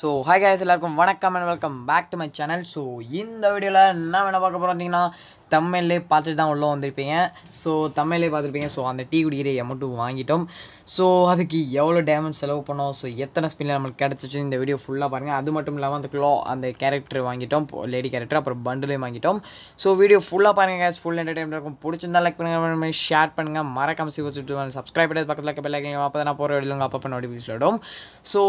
so hi guys எல்லாருக்கும் வணக்கம் and welcome back to my channel so இந்த வீடியோவில் என்ன வேணால் பார்க்க போகிறீங்கன்னா தமிழ்லே பார்த்துட்டு தான் உள்ளே வந்திருப்பீங்க ஸோ தமிழ்லேயே பார்த்துருப்பீங்க ஸோ அந்த டீ குடிக்கிற எமௌண்ட்டு வாங்கிட்டோம் ஸோ அதுக்கு எவ்வளோ டேமேஜ் செலவு பண்ணோம் ஸோ எத்தனை ஸ்பின்னில் நம்மளுக்கு கிடச்சிச்சு இந்த வீடியோ ஃபுல்லாக பாருங்கள் அது மட்டும் இல்லாமல் அந்த க்ளோ அந்த கேரக்டர் வாங்கிட்டோம் லேடி கேரக்டர் அப்புறம் பண்டிலையும் வாங்கிட்டோம் ஸோ வீடியோ ஃபுல்லாக பாருங்கள் கேஸ் ஃபுல் என்டர்டைன் இருக்கும் பிடிச்சிருந்தா லைக் பண்ணுங்கள் ஷேர் பண்ணுங்கள் மறக்காமல் சிவச்சு சப்ஸ்கிரைப் பண்ணி பக்கத்தில் இருக்க பெல் அப்போ தான் போகிற வீடியோ அப்போ பண்ண நோட்டிஃபிகேஷன் ஸோ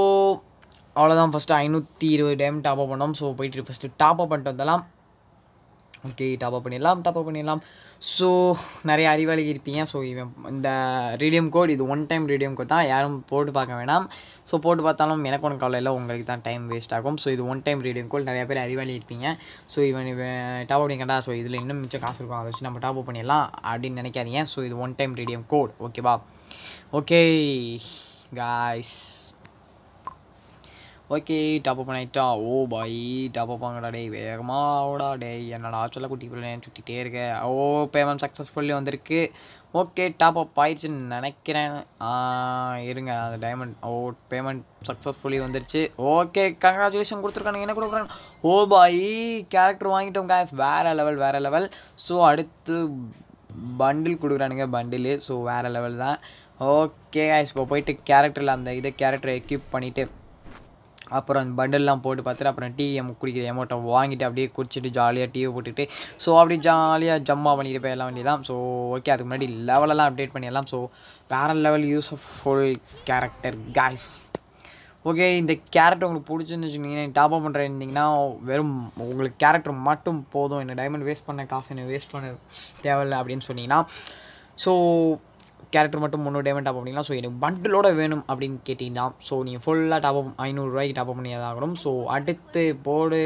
அவ்வளோதான் ஃபஸ்ட்டு ஐநூற்றி இருபது டேம் டாப் அப் பண்ணோம் ஸோ போயிட்டு ஃபஸ்ட்டு டாப் அப் பண்ணிட்டு வந்தலாம் ஓகே டாப் அப் பண்ணிடலாம் டாப் அப் பண்ணிடலாம் ஸோ நிறைய அறிவாளி இருப்பீங்க ஸோ இவன் இந்த ரேடியம் கோட் இது ஒன் டைம் ரேடியம் கோட் தான் யாரும் போட்டு பார்க்க வேணாம் ஸோ போட்டு பார்த்தாலும் எனக்கு ஒன்று கவலை இல்லை உங்களுக்கு தான் டைம் வேஸ்ட் ஆகும் ஸோ இது ஒன் டைம் ரீடியம் கோட் நிறைய பேர் அறிவாளி இருப்பீங்க ஸோ இவன் இவன் டாப் அப் ஸோ இதில் இன்னும் மிச்சம் காசு இருக்கும் அதை வச்சு நம்ம டாப் அப் பண்ணிடலாம் அப்படின்னு நினைக்காதீங்க ஸோ இது ஒன் டைம் ரீடியம் கோட் ஓகேவா okay guys okay top up oh boy top up ஆங்கடா டே வேகமாகடா டே என்னடா ஆச்சல குட்டி பிள்ளை சுற்றிட்டே இருக்க ஓ பேமெண்ட் சக்ஸஸ்ஃபுல்லி வந்திருக்கு ஓகே டாப் அப் ஆயிடுச்சுன்னு நினைக்கிறேன் இருங்க அந்த டைமண்ட் ஓ பேமெண்ட் சக்ஸஸ்ஃபுல்லி வந்துருச்சு ஓகே கங்க்ராச்சுலேஷன் கொடுத்துருக்கானுங்க என்ன கொடுக்குறாங்க ஓ பாய் கேரக்டர் வாங்கிட்டோம் காஸ் வேறு லெவல் வேறு லெவல் ஸோ அடுத்து பண்டில் கொடுக்குறானுங்க பண்டிலு ஸோ வேறு லெவல் தான் ஓகே இப்போ போயிட்டு கேரக்டரில் அந்த இதை கேரக்டரை எக்யூப் பண்ணிவிட்டு அப்புறம் அந்த பண்டல்லாம் போட்டு பார்த்துட்டு அப்புறம் டீ குடிக்கிற அமௌண்ட்டை வாங்கிட்டு அப்படியே குடிச்சிட்டு ஜாலியாக டீ போட்டுக்கிட்டு ஸோ அப்படியே ஜாலியாக ஜம்மா போய் போயிடலாம் வேண்டியதான் ஸோ ஓகே அதுக்கு முன்னாடி லெவலெல்லாம் அப்டேட் பண்ணிடலாம் ஸோ வேறு level use of full character guys okay இந்த கேரக்டர் உங்களுக்கு பிடிச்சிருந்துச்சு நீங்கள் டாப் அப் பண்ணுற இருந்தீங்கன்னா வெறும் உங்களுக்கு கேரக்டர் மட்டும் போதும் என்ன டைமண்ட் வேஸ்ட் பண்ண காசு என்ன வேஸ்ட் பண்ண தேவையில்லை அப்படின்னு சொன்னீங்கன்னா ஸோ கேரக்டர் மட்டும் முந்நூறு டேமெண்ட் டாப் பண்ணிக்கலாம் ஸோ எனக்கு பண்டிலோட வேணும் அப்படின்னு கேட்டிங்கன்னா ஸோ நீங்கள் ஃபுல்லாக டாப் அப் ஐநூறுரூவாய்க்கு டாப் பண்ணி ஆகணும் ஸோ அடுத்து போர்டு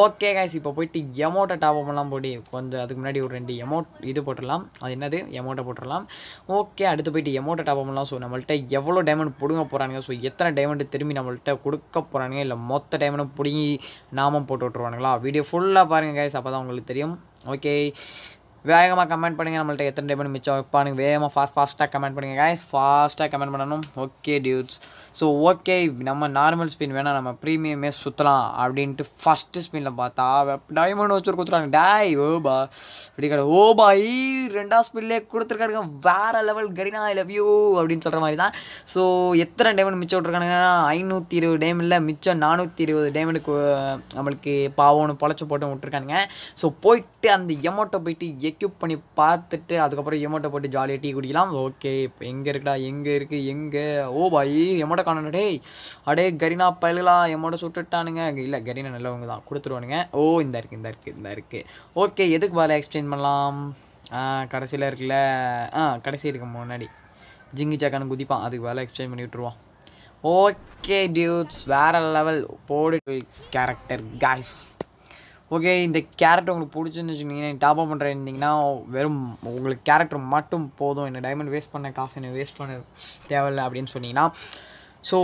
ஓகே காய்ஸ் இப்போ போயிட்டு எமோட்டை டாப் பண்ணலாம் போடி கொஞ்சம் அதுக்கு முன்னாடி ஒரு ரெண்டு எமௌண்ட் இது போட்டுடலாம் அது என்னது எமௌண்ட்டை போட்டுடலாம் ஓகே அடுத்து போயிட்டு எமௌண்ட்டை டாப் பண்ணலாம் ஸோ நம்மள்ட்ட எவ்வளோ டைமண்ட் பிடுங்க போகிறானுங்க ஸோ எத்தனை டைமண்ட் திரும்பி நம்மள்கிட்ட கொடுக்க போகிறானுங்க இல்லை மொத்த டைமண்டும் பிடுங்கி நாமம் போட்டு விட்ருவானுங்களா வீடியோ ஃபுல்லாக பாருங்கள் காய்ஸ் அப்போ தான் உங்களுக்கு தெரியும் ஓகே வேகமாக கமெண்ட் பண்ணுங்கள் நம்மள்ட்ட எத்தனை டைம் மிச்சம் வைப்பானுங்க வேகமாக ஃபாஸ்ட் ஃபாஸ்ட்டாக கமெண்ட் பண்ணுங்கள் காய்ஸ் ஃபாஸ்ட்டாக கமெண்ட் பண்ணணும் ஓகே டியூட்ஸ் ஸோ ஓகே நம்ம நார்மல் ஸ்பின் வேணால் நம்ம ப்ரீமியமே சுற்றலாம் அப்படின்ட்டு ஃபஸ்ட்டு ஸ்பின்ல பார்த்தா டைமண்ட் வச்சு கொடுத்துறாங்க டாய் ஓபா இப்படி கிடையாது ஓபா ஈ ரெண்டாவது ஸ்பின்லேயே கொடுத்துருக்காங்க வேறு level Kareena I love you அப்படின்னு சொல்கிற மாதிரி தான் ஸோ எத்தனை டைமண்ட் மிச்சம் விட்ருக்கானுங்கன்னா ஐநூற்றி இருபது டைமில் மிச்சம் நானூற்றி இருபது டைமண்டுக்கு நம்மளுக்கு பாவம்னு பொழைச்சி போட்டு விட்ருக்கானுங்க ஸோ போயிட்டு அந்த எமௌண்ட்டை போயிட்டு எக்யூப் பண்ணி பார்த்துட்டு அதுக்கப்புறம் எமோட்டை போட்டு ஜாலியாக டீ குடிக்கலாம் ஓகே இப்போ எங்கே இருக்கடா எங்கே இருக்குது எங்கே ஓ பாய் எமோட்டை காணணும் டே அடே கரினா பயலா எமோட்டை சுட்டுட்டானுங்க இல்லை கரீனா நல்லவங்க தான் கொடுத்துருவானுங்க ஓ இந்த இருக்குது இந்த இருக்குது இந்த இருக்குது ஓகே எதுக்கு வேலை எக்ஸ்டெண்ட் பண்ணலாம் கடைசியில் இருக்குல்ல ஆ கடைசி இருக்கு முன்னாடி ஜிங்கி சாக்கானு குதிப்பான் அதுக்கு வேலை எக்ஸ்டெண்ட் பண்ணி விட்டுருவான் ஓகே டியூட்ஸ் வேற லெவல் போடு கேரக்டர் காய்ஸ் ஓகே இந்த கேரக்டர் உங்களுக்கு பிடிச்சிருந்துச்சு நீங்கள் டாப்அப் பண்ணுற இருந்தீங்கன்னா வெறும் உங்களுக்கு கேரக்டர் மட்டும் போதும் என்ன டைமண்ட் வேஸ்ட் பண்ண காசு என்ன வேஸ்ட் பண்ண தேவையில்லை அப்படின்னு சொன்னீங்கன்னா ஸோ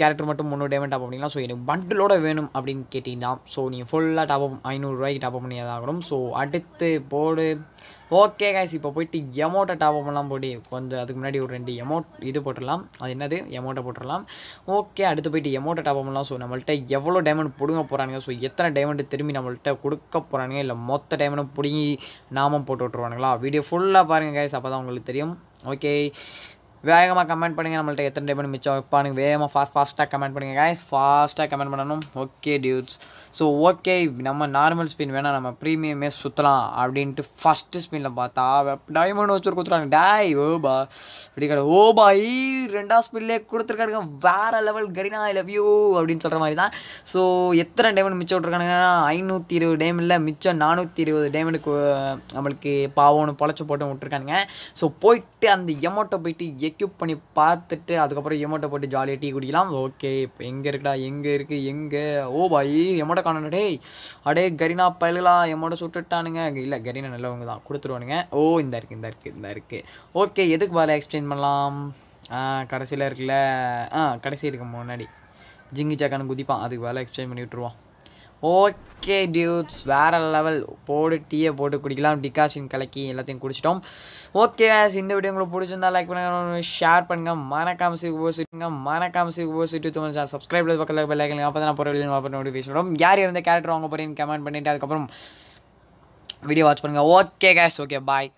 கேரக்டர் மட்டும் முந்நூறு டேமெண்ட் டாப் பண்ணிக்கலாம் ஸோ எனக்கு பண்டிலோட வேணும் அப்படின்னு கேட்டிங்கன்னா ஸோ நீங்கள் ஃபுல்லாக டாப் அப் ஐநூறுரூவாய்க்கு டாப் அப் பண்ணியதாகணும் ஸோ அடுத்து போடு ஓகே காய்ஸ் இப்போ போயிட்டு எமோட்டை டாப் பண்ணலாம் போடி கொஞ்சம் அதுக்கு முன்னாடி ஒரு ரெண்டு எமௌண்ட் இது போட்டுடலாம் அது என்னது எமௌண்ட்டை போட்டுடலாம் ஓகே அடுத்து போயிட்டு எமௌண்ட்டை டாப் பண்ணலாம் ஸோ நம்மள்கிட்ட எவ்வளோ டைமண்ட் பிடுங்க போகிறானுங்க ஸோ எத்தனை டைமண்ட் திரும்பி நம்மள்கிட்ட கொடுக்க போகிறானுங்க இல்லை மொத்த டைமண்டும் பிடுங்கி நாமம் போட்டு விட்ருவானுங்களா வீடியோ ஃபுல்லாக பாருங்கள் காய்ஸ் அப்போ தான் உங்களுக்கு தெரியும் ஓகே வேகமாக கமெண்ட் பண்ணுங்கள் நம்மள்ட்ட எத்தனை டைம் மிச்சம் வைப்பானுங்க வேகமாக ஃபாஸ்ட் ஃபாஸ்ட்டாக கமெண்ட் பண்ணுங்கள் கைஸ் ஃபாஸ்ட்டாக கமெண்ட் பண்ணணும் ஓகே டியூட்ஸ் ஸோ ஓகே நம்ம நார்மல் ஸ்பின் வேணால் நம்ம ப்ரீமியமே சுற்றலாம் அப்படின்ட்டு ஃபஸ்ட்டு ஸ்பின்னில் பார்த்தா டைமண்ட் வச்சு குத்துறாங்க டாய் ஓபா இப்படி கடை ஓபாயி ரெண்டாவது ஸ்பில்லே கொடுத்துருக்கானுங்க வேற level Kareena I love you அப்படின்னு சொல்கிற மாதிரி தான் ஸோ எத்தனை டைமண்ட் மிச்சம் விட்ருக்கானுங்கன்னா ஐநூற்றி இருபது டைமில் மிச்சம் நானூற்றி இருபது டைமண்டுக்கு நம்மளுக்கு பாவம்னு பொழைச்சி போட்டு விட்ருக்கானுங்க ஸோ போயிட்டு அந்த எமோட்டை போயிட்டு எக்யூப் பண்ணி பார்த்துட்டு அதுக்கப்புறம் எமோட்டை போட்டு ஜாலியாக டீ குடிக்கலாம் ஓகே இப்போ எங்கே இருக்குடா எங்கே இருக்குது எங்கே ஓ பாய் எமோட்டை காணணும் டே அடே கரினா பயலா எமோட்டை சுட்டுட்டானுங்க இல்லை கரினா நல்லவங்க தான் கொடுத்துருவானுங்க ஓ இந்த இருக்குது இந்த இருக்குது இந்த இருக்குது ஓகே எதுக்கு வேலை எக்ஸ்பிளைன் பண்ணலாம் கடைசியில் இருக்குல்ல ஆ கடைசி இருக்க முன்னாடி ஜிங்கி சாக்கானு குதிப்பான் அதுக்கு வேலை எக்ஸ்சேஞ்ச் பண்ணி விட்டுருவான் ஓகே டியூட்ஸ் வேறு லெவல் போடு டீயை போட்டு குடிக்கலாம் டிகாஷின் கலக்கி எல்லாத்தையும் குடிச்சிட்டோம் ஓகே இந்த வீடியோ உங்களுக்கு பிடிச்சிருந்தா லைக் பண்ணுங்கள் ஷேர் பண்ணுங்கள் மறக்காம சிக்கு போசிட்டுங்க மறக்காம சிக்கு போசிட்டு சார் சப்ஸ்கிரைப் பக்கத்தில் பெல் லைக்கிங்க அப்போ தான் நான் போகிற பார்த்து நோட்டிஃபிகேஷன் யார் இருந்த கேரக்டர் வாங்க போகிறேன்னு கமெண்ட் பண்ணிவிட்டு அதுக்கப்புறம் வீடியோ வாட்ச் பண்ணுங்கள் ஓகே கேஸ் ஓகே பாய்